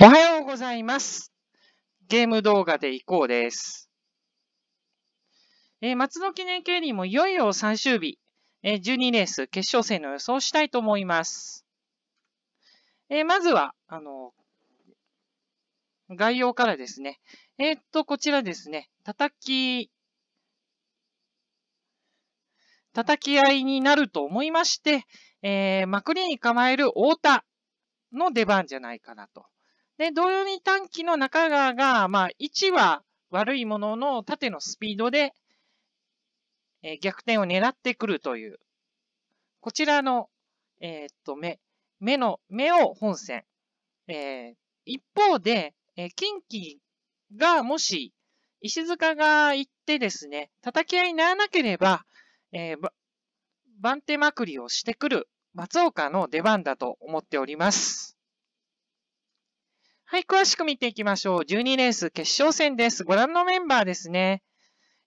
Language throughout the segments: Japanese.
おはようございます。ゲーム動画でいこうです。えー、松戸記念競輪もいよいよ最終日、えー、12レース決勝戦の予想をしたいと思います。えー、まずは、あの、概要からですね。えー、っと、こちらですね。叩き、叩き合いになると思いまして、えー、まくりに構える太田の出番じゃないかなと。で、同様に短期の中川が、まあ、1は悪いものの縦のスピードで、えー、逆転を狙ってくるという、こちらの、えー、っと、目、目の、目を本線。えー、一方で、えー、近畿がもし、石塚が行ってですね、叩き合いにならなければ、えー、番手まくりをしてくる松岡の出番だと思っております。はい、詳しく見ていきましょう。12レース決勝戦です。ご覧のメンバーですね。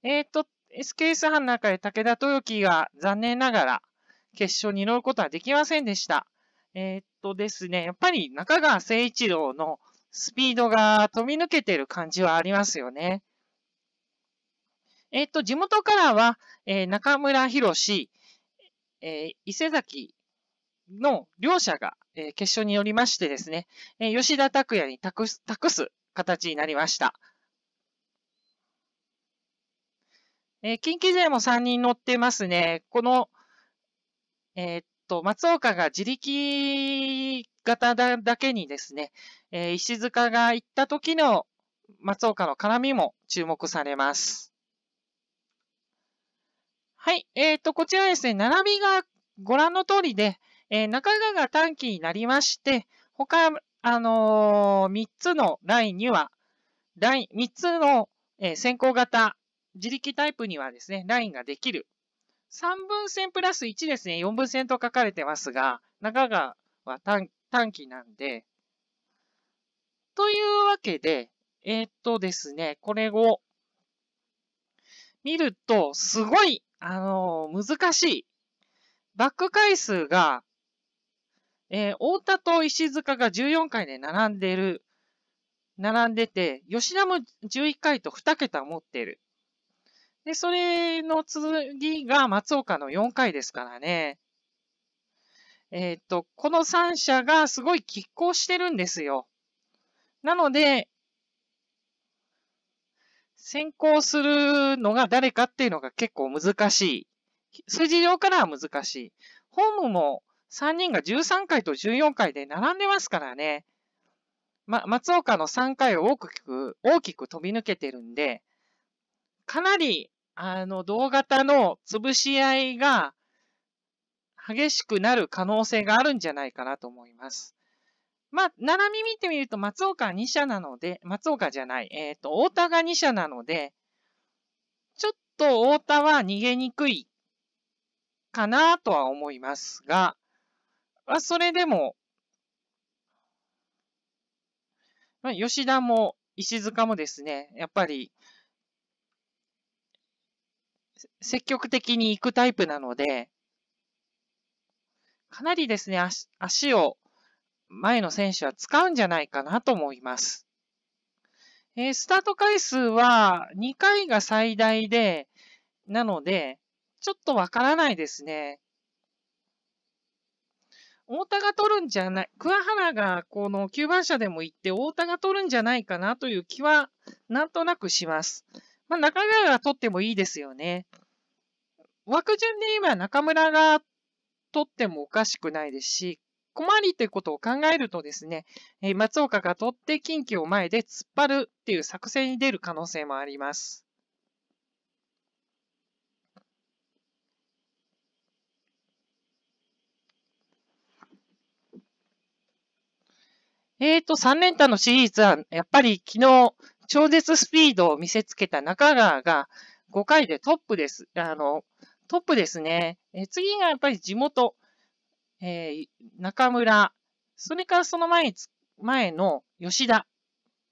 えっ、ー、と、SKS 班の中で武田豊樹が残念ながら決勝に乗ることはできませんでした。えっ、ー、とですね、やっぱり中川誠一郎のスピードが飛び抜けてる感じはありますよね。えっ、ー、と、地元からは、えー、中村博士、え伊勢崎の両者が、えー、決勝によりましてですね、えー、吉田拓也に託す託す形になりました。えー、近畿勢も3人乗ってますね。この、えー、っと、松岡が自力型だだけにですね、えー、石塚が行った時の松岡の絡みも注目されます。はい。えっ、と、こちらですね、並びがご覧の通りで、えー、中川が短期になりまして、他、あのー、3つのラインには、ライン、3つの、えー、先行型、自力タイプにはですね、ラインができる。3分線プラス1ですね、4分線と書かれてますが、中川は短短期なんで、というわけで、えー、っとですね、これを見ると、すごい、あのー、難しい。バック回数がえー、大田と石塚が14回で並んでる、並んでて、吉田も11回と2桁持ってる。で、それの次が松岡の4回ですからね。えー、っと、この3社がすごい拮抗してるんですよ。なので、先行するのが誰かっていうのが結構難しい。数字上からは難しい。ホームも3人が13回と14回で並んでますからね。ま、松岡の3回を大きく、大きく飛び抜けてるんで、かなり、あの、同型の潰し合いが激しくなる可能性があるんじゃないかなと思います。まあ、並み見てみると松岡2社なので、松岡じゃない、えっ、ー、と、太田が2社なので、ちょっと太田は逃げにくいかなとは思いますが、まあ、それでも、まあ、吉田も石塚もですね、やっぱり、積極的に行くタイプなので、かなりですね、足足を前の選手は使うんじゃないかなと思います。えー、スタート回数は2回が最大で、なので、ちょっとわからないですね。太田が取るんじゃない、桑原がこの9番車でも行って、太田が取るんじゃないかなという気はなんとなくします。まあ、中川が取ってもいいですよね。枠順で言えば中村が取ってもおかしくないですし、困りってことを考えるとですね、松岡が取って近畿を前で突っ張るっていう作戦に出る可能性もあります。えっ、ー、と、3連単のシリーズは、やっぱり昨日、超絶スピードを見せつけた中川が5回でトップです。あの、トップですね。え次がやっぱり地元、えー、中村、それからその前に前の吉田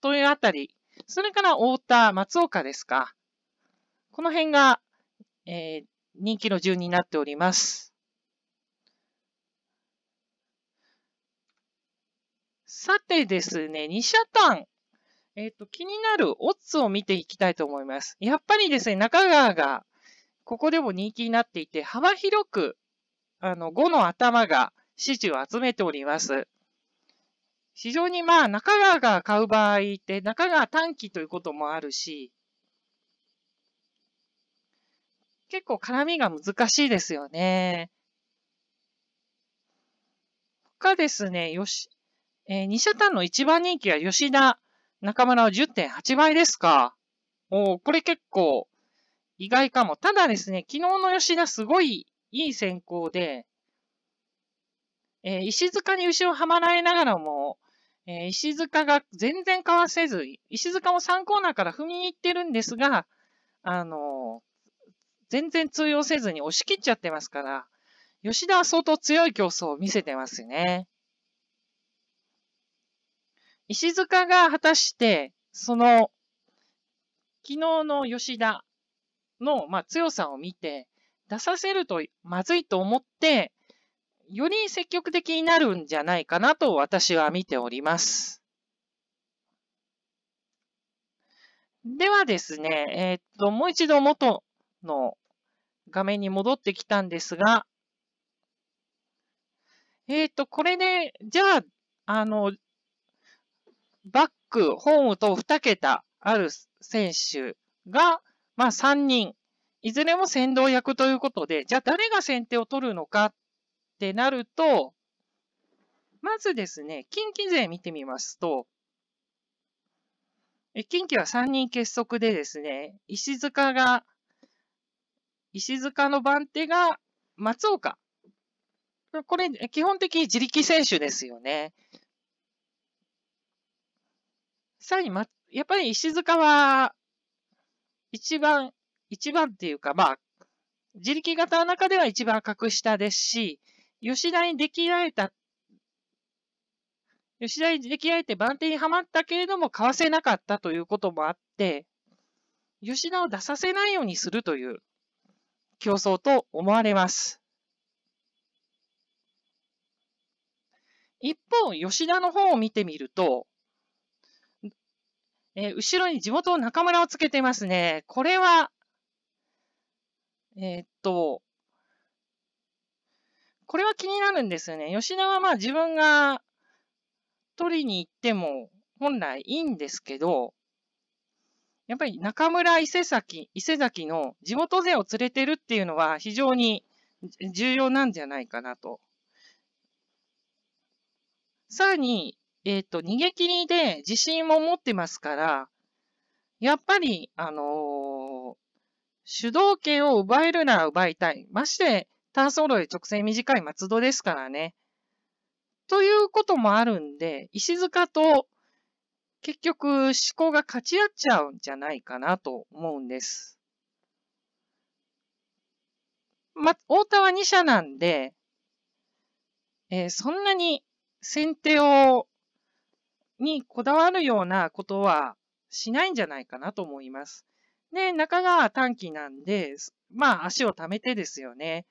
というあたり、それから太田、松岡ですか。この辺が、えー、人気の順になっております。さてですね、二社単。えっ、ー、と、気になるオッズを見ていきたいと思います。やっぱりですね、中川が、ここでも人気になっていて、幅広く、あの、5の頭が支持を集めております。非常にまあ、中川が買う場合って、中川短期ということもあるし、結構絡みが難しいですよね。他ですね、よし、えー、2社単の一番人気は吉田、中村は10.8倍ですか。おこれ結構意外かも。ただですね、昨日の吉田すごいいい選考で、えー、石塚に後ろはまられながらも、えー、石塚が全然かわせず、石塚も3コーナーから踏みに行ってるんですが、あのー、全然通用せずに押し切っちゃってますから、吉田は相当強い競争を見せてますね。石塚が果たして、その、昨日の吉田の、まあ、強さを見て、出させるとまずいと思って、より積極的になるんじゃないかなと私は見ております。ではですね、えっ、と、もう一度元の画面に戻ってきたんですが、えっ、と、これで、じゃあ、あの、バック、ホームと2桁ある選手が、まあ、3人、いずれも先導役ということで、じゃあ誰が先手を取るのかってなると、まずですね、近畿勢見てみますと、近畿は3人結束でですね、石塚が、石塚の番手が松岡。これ、基本的に自力選手ですよね。さらに、ま、やっぱり石塚は、一番、一番っていうか、まあ、自力型の中では一番格下ですし、吉田に出来られた、吉田に出来られて番手にはまったけれども、かわせなかったということもあって、吉田を出させないようにするという競争と思われます。一方、吉田の方を見てみると、えー、後ろに地元の中村をつけてますね。これは、えー、っと、これは気になるんですよね。吉田はまあ自分が取りに行っても本来いいんですけど、やっぱり中村伊勢崎、伊勢崎の地元勢を連れてるっていうのは非常に重要なんじゃないかなと。さらに、えっ、ー、と、逃げ切りで自信も持ってますから、やっぱり、あのー、主導権を奪えるなら奪いたい。まして、単走路で直線短い松戸ですからね。ということもあるんで、石塚と結局思考が勝ち合っちゃうんじゃないかなと思うんです。ま、太田は2社なんで、えー、そんなに先手をにこだわるようなことはしないんじゃないかなと思います。で、中が短期なんで、まあ足を貯めてですよね。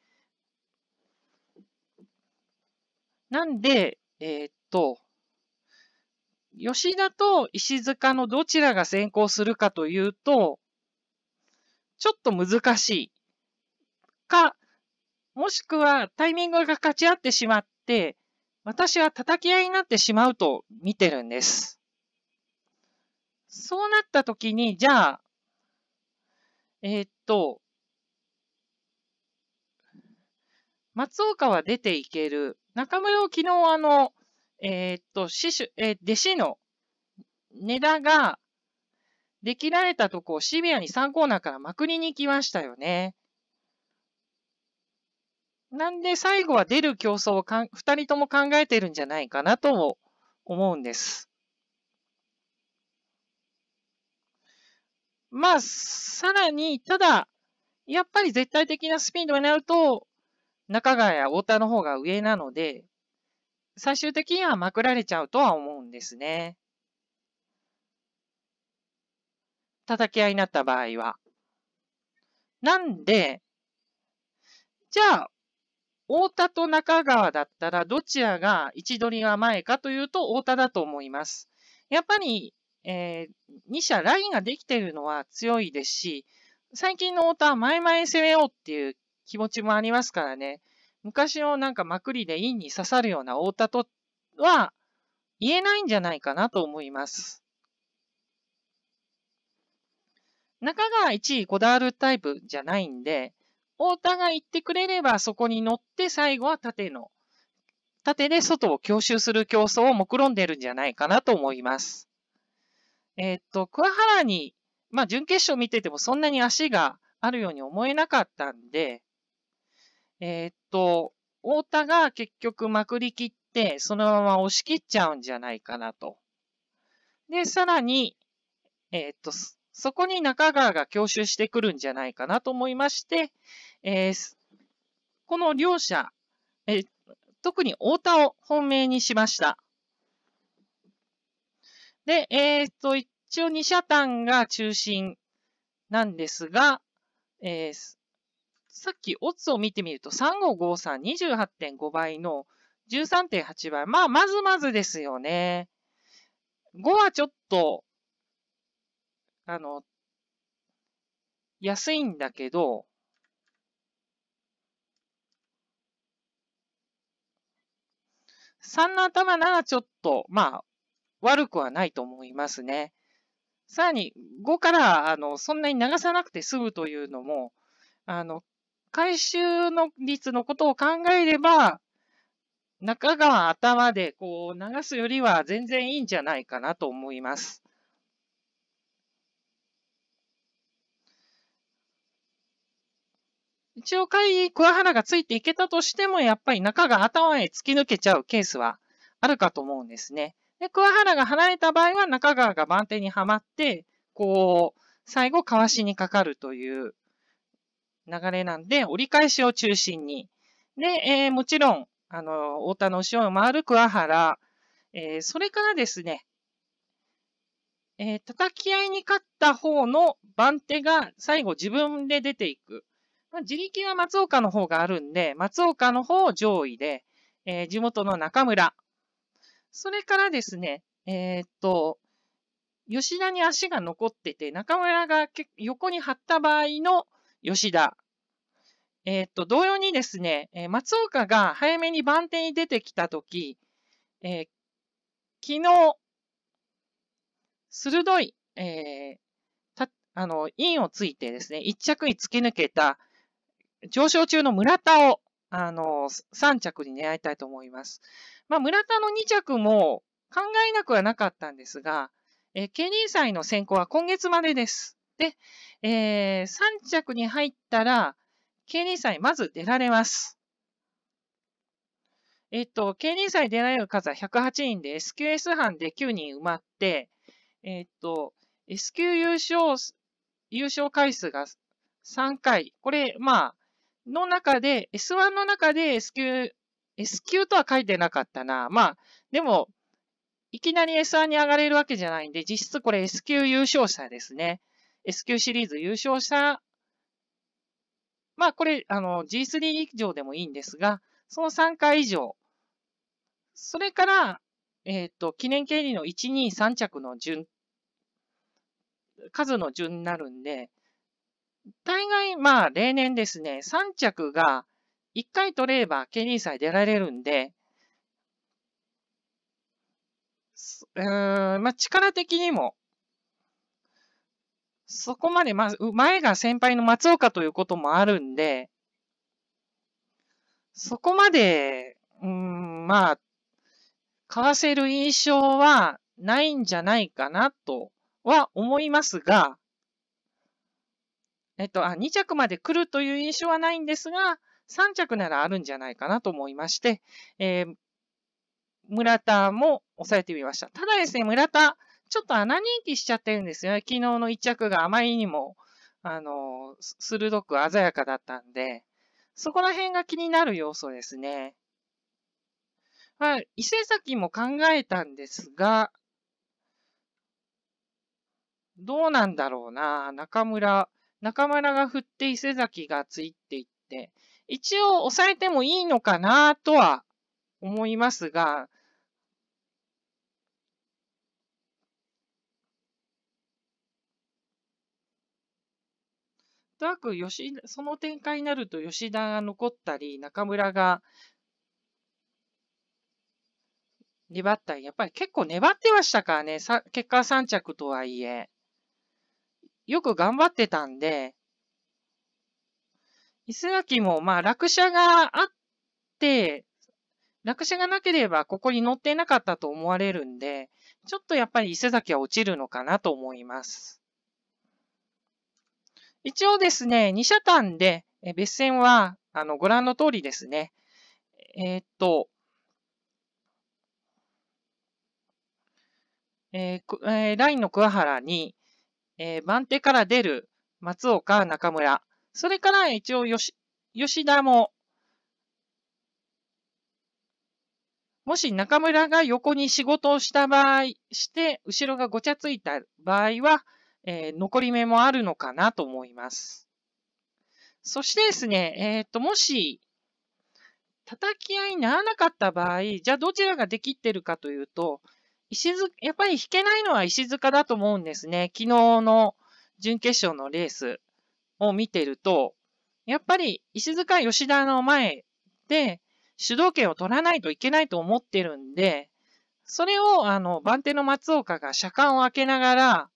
なんで、えー、っと、吉田と石塚のどちらが先行するかというと、ちょっと難しい。か、もしくはタイミングが勝ち合ってしまって、私は叩き合いになってしまうと見てるんです。そうなった時に、じゃあ、えー、っと、松岡は出ていける。中村を昨日、あの、えー、っと、師匠、えー、弟子の値段が、できられたとこをシビアに3コーナーからまくりに行きましたよね。なんで最後は出る競争をかん2人とも考えてるんじゃないかなと思うんです。まあ、さらに、ただ、やっぱり絶対的なスピードになると、中川や太田の方が上なので、最終的にはまくられちゃうとは思うんですね。叩き合いになった場合は。なんで、じゃあ、太田と中川だったら、どちらが位置取りが前かというと、太田だと思います。やっぱり、えー、2社ラインができているのは強いですし、最近の太田は前々攻めようっていう気持ちもありますからね、昔のなんかまくりでインに刺さるような太田とは言えないんじゃないかなと思います。中川1位こだわるタイプじゃないんで、太田が言ってくれれば、そこに乗って最後は縦の、縦で外を強襲する競争を目論んでるんじゃないかなと思います。えー、っと、桑原に、まあ、準決勝見ててもそんなに足があるように思えなかったんで、えー、っと、太田が結局まくりきって、そのまま押し切っちゃうんじゃないかなと。で、さらに、えー、っと、そこに中川が強襲してくるんじゃないかなと思いまして、えー、この両者、えー、特に太田を本命にしました。で、えっ、と、一応二社単が中心なんですが、えー、さっきオッズを見てみると3553、28.5倍の13.8倍。まあ、まずまずですよね。5はちょっと、あの、安いんだけど、3の頭ならちょっと、まあ、悪くはないと思いますね。さらに、5から、あの、そんなに流さなくて済むというのも、あの、回収の率のことを考えれば、中川頭でこう流すよりは全然いいんじゃないかなと思います。一応飼い、桑原がついていけたとしても、やっぱり中が頭へ突き抜けちゃうケースはあるかと思うんですね。で、桑原が離れた場合は中川が番手にはまって、こう、最後、かわしにかかるという流れなんで、折り返しを中心に。で、えー、もちろん、あの、太田の後ろを回る桑原、えー、それからですね、えー、叩き合いに勝った方の番手が最後自分で出ていく。まあ、自力は松岡の方があるんで、松岡の方上位で、えー、地元の中村。それからですね、えー、っと、吉田に足が残ってて、中村が横に張った場合の吉田。えー、っと、同様にですね、え松岡が早めに番手に出てきたとき、え昨日、鋭い、えー、た、あの、インをついてですね、一着に突き抜けた上昇中の村田を、あの、3着に狙いたいと思います。まあ、村田の2着も考えなくはなかったんですが、えケニー祭の選考は今月までです。で、えー、3着に入ったら、ケニー祭まず出られます。えっと、ケニー祭出られる数は108人で、SQS 班で9人埋まって、えっと、S q 優勝、優勝回数が3回。これ、まあ、の中で、S1 の中で S 級、S 級とは書いてなかったな。まあ、でも、いきなり S1 に上がれるわけじゃないんで、実質これ S 級優勝者ですね。S 級シリーズ優勝者。まあ、これ、あの、G3 以上でもいいんですが、その3回以上。それから、えっ、ー、と、記念経理の1、2、3着の順、数の順になるんで、大概、まあ、例年ですね、3着が1回取れば競輪祭出られるんで、うん、まあ、力的にも、そこまで、まあ、前が先輩の松岡ということもあるんで、そこまで、うん、まあ、買わせる印象はないんじゃないかなとは思いますが、えっと、あ、2着まで来るという印象はないんですが、3着ならあるんじゃないかなと思いまして、えー、村田も抑えてみました。ただですね、村田、ちょっと穴人気しちゃってるんですよね。昨日の1着があまりにも、あの、鋭く鮮やかだったんで、そこら辺が気になる要素ですね。はい。伊勢崎も考えたんですが、どうなんだろうな。中村、中村が振って伊勢崎がついていって、一応抑えてもいいのかなとは思いますが、とあく吉その展開になると吉田が残ったり、中村が粘ったり、やっぱり結構粘ってましたからね、さ結果3着とはいえ。よく頑張ってたんで、伊勢崎も、まあ、落車があって、落車がなければここに乗ってなかったと思われるんで、ちょっとやっぱり伊勢崎は落ちるのかなと思います。一応ですね、二車単で、別線は、あの、ご覧の通りですね。えー、っと、えー、えー、ラインの桑原に、えー、番手から出る松岡、中村、それから一応吉吉田も、もし中村が横に仕事をした場合、して後ろがごちゃついた場合は、えー、残り目もあるのかなと思います。そしてですね、えっ、と、もし、叩き合いにならなかった場合、じゃあどちらができってるかというと、石塚、やっぱり引けないのは石塚だと思うんですね。昨日の準決勝のレースを見てると、やっぱり石塚吉田の前で主導権を取らないといけないと思ってるんで、それをあの番手の松岡が車間を開けながら、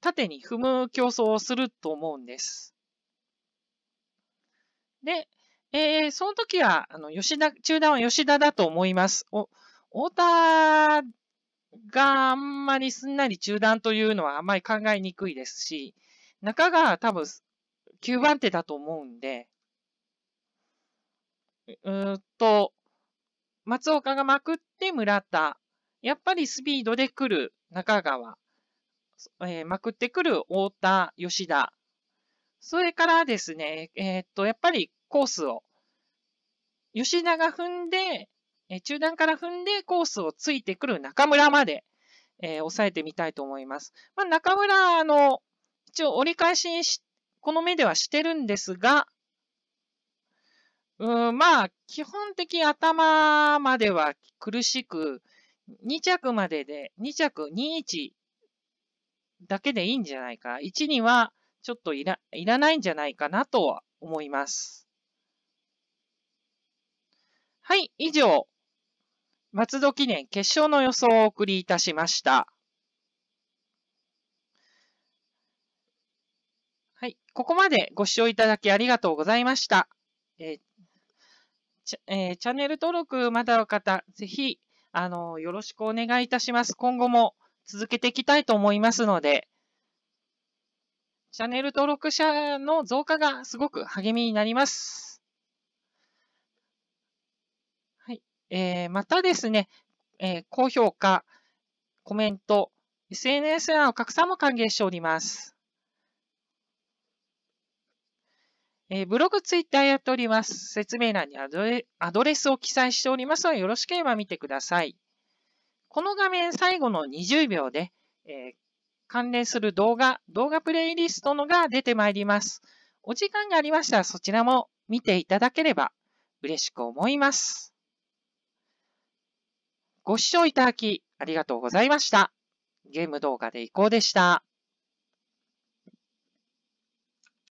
縦に踏む競争をすると思うんです。で、えー、その時は、あの、吉田、中段は吉田だと思います。お太田があんまりすんなり中断というのはあんまり考えにくいですし、中川多分9番手だと思うんで、うんと、松岡がまくって村田、やっぱりスピードで来る中川、えー、まくってくる太田、吉田、それからですね、えー、っと、やっぱりコースを、吉田が踏んで、中段から踏んでコースをついてくる中村まで、えー、抑えてみたいと思います。まあ、中村あの、一応折り返しにし、この目ではしてるんですが、うん、まあ、基本的頭までは苦しく、2着までで、2着、21だけでいいんじゃないか。1にはちょっといらいらないんじゃないかなとは思います。はい、以上、松戸記念決勝の予想をお送りいたしました。はい。ここまでご視聴いただきありがとうございました。えー、えー、チャンネル登録まだの方、ぜひ、あの、よろしくお願いいたします。今後も続けていきたいと思いますので、チャンネル登録者の増加がすごく励みになります。えー、またですね、えー、高評価、コメント、SNS の拡散も歓迎しております。えー、ブログ、ツイッターやっております。説明欄にアドレアドレスを記載しておりますので、よろしければ見てください。この画面最後の20秒で、えー、関連する動画、動画プレイリストのが出てまいります。お時間がありましたらそちらも見ていただければ嬉しく思います。ご視聴いただきありがとうございました。ゲーム動画でいこうでした。